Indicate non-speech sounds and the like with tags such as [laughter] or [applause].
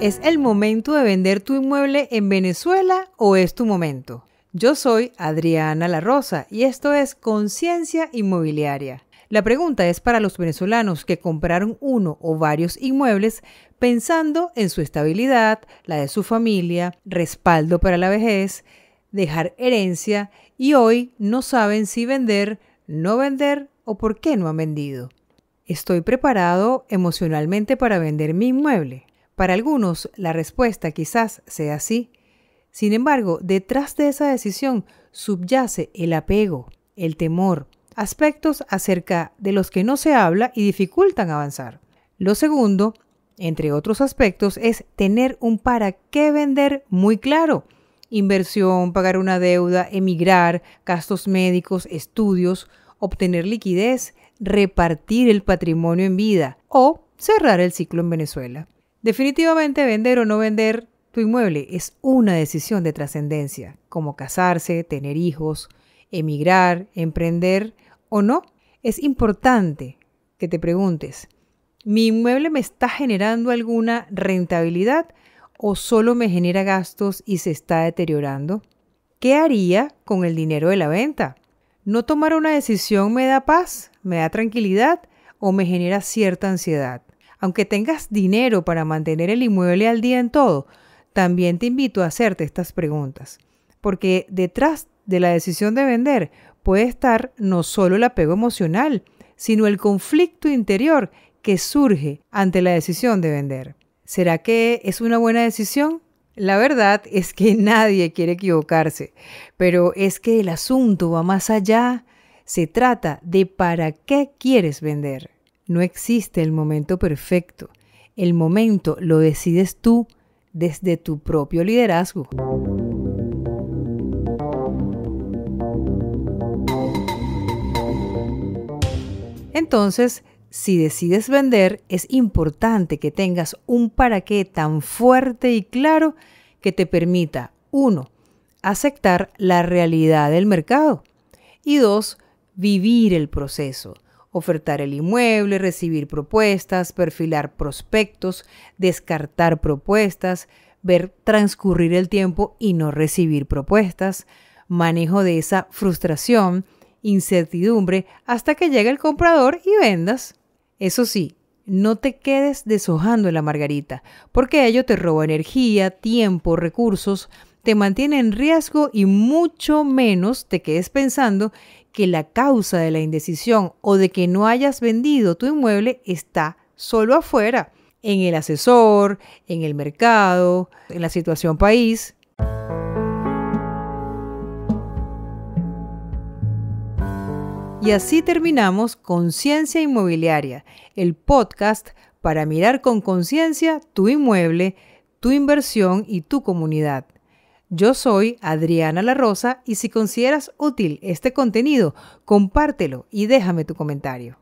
¿Es el momento de vender tu inmueble en Venezuela o es tu momento? Yo soy Adriana La Rosa y esto es Conciencia Inmobiliaria. La pregunta es para los venezolanos que compraron uno o varios inmuebles pensando en su estabilidad, la de su familia, respaldo para la vejez, dejar herencia y hoy no saben si vender, no vender o por qué no han vendido. ¿Estoy preparado emocionalmente para vender mi inmueble? Para algunos la respuesta quizás sea sí. Sin embargo, detrás de esa decisión subyace el apego, el temor, aspectos acerca de los que no se habla y dificultan avanzar. Lo segundo, entre otros aspectos, es tener un para qué vender muy claro. Inversión, pagar una deuda, emigrar, gastos médicos, estudios, obtener liquidez, repartir el patrimonio en vida o cerrar el ciclo en Venezuela. Definitivamente vender o no vender tu inmueble es una decisión de trascendencia, como casarse, tener hijos, emigrar, emprender o no, es importante que te preguntes, ¿mi inmueble me está generando alguna rentabilidad o solo me genera gastos y se está deteriorando? ¿Qué haría con el dinero de la venta? ¿No tomar una decisión me da paz, me da tranquilidad o me genera cierta ansiedad? Aunque tengas dinero para mantener el inmueble al día en todo, también te invito a hacerte estas preguntas porque detrás de la decisión de vender puede estar no solo el apego emocional, sino el conflicto interior que surge ante la decisión de vender. ¿Será que es una buena decisión? La verdad es que [laughs] nadie quiere equivocarse, pero es que el asunto va más allá. Se trata de para qué quieres vender. No existe el momento perfecto. El momento lo decides tú desde tu propio liderazgo. Entonces, si decides vender, es importante que tengas un para qué tan fuerte y claro que te permita, uno, aceptar la realidad del mercado y dos, vivir el proceso, ofertar el inmueble, recibir propuestas, perfilar prospectos, descartar propuestas, ver transcurrir el tiempo y no recibir propuestas, manejo de esa frustración, incertidumbre hasta que llegue el comprador y vendas. Eso sí, no te quedes deshojando en la margarita, porque ello te roba energía, tiempo, recursos, te mantiene en riesgo y mucho menos te quedes pensando que la causa de la indecisión o de que no hayas vendido tu inmueble está solo afuera, en el asesor, en el mercado, en la situación país. Y así terminamos Conciencia Inmobiliaria, el podcast para mirar con conciencia tu inmueble, tu inversión y tu comunidad. Yo soy Adriana La Rosa y si consideras útil este contenido, compártelo y déjame tu comentario.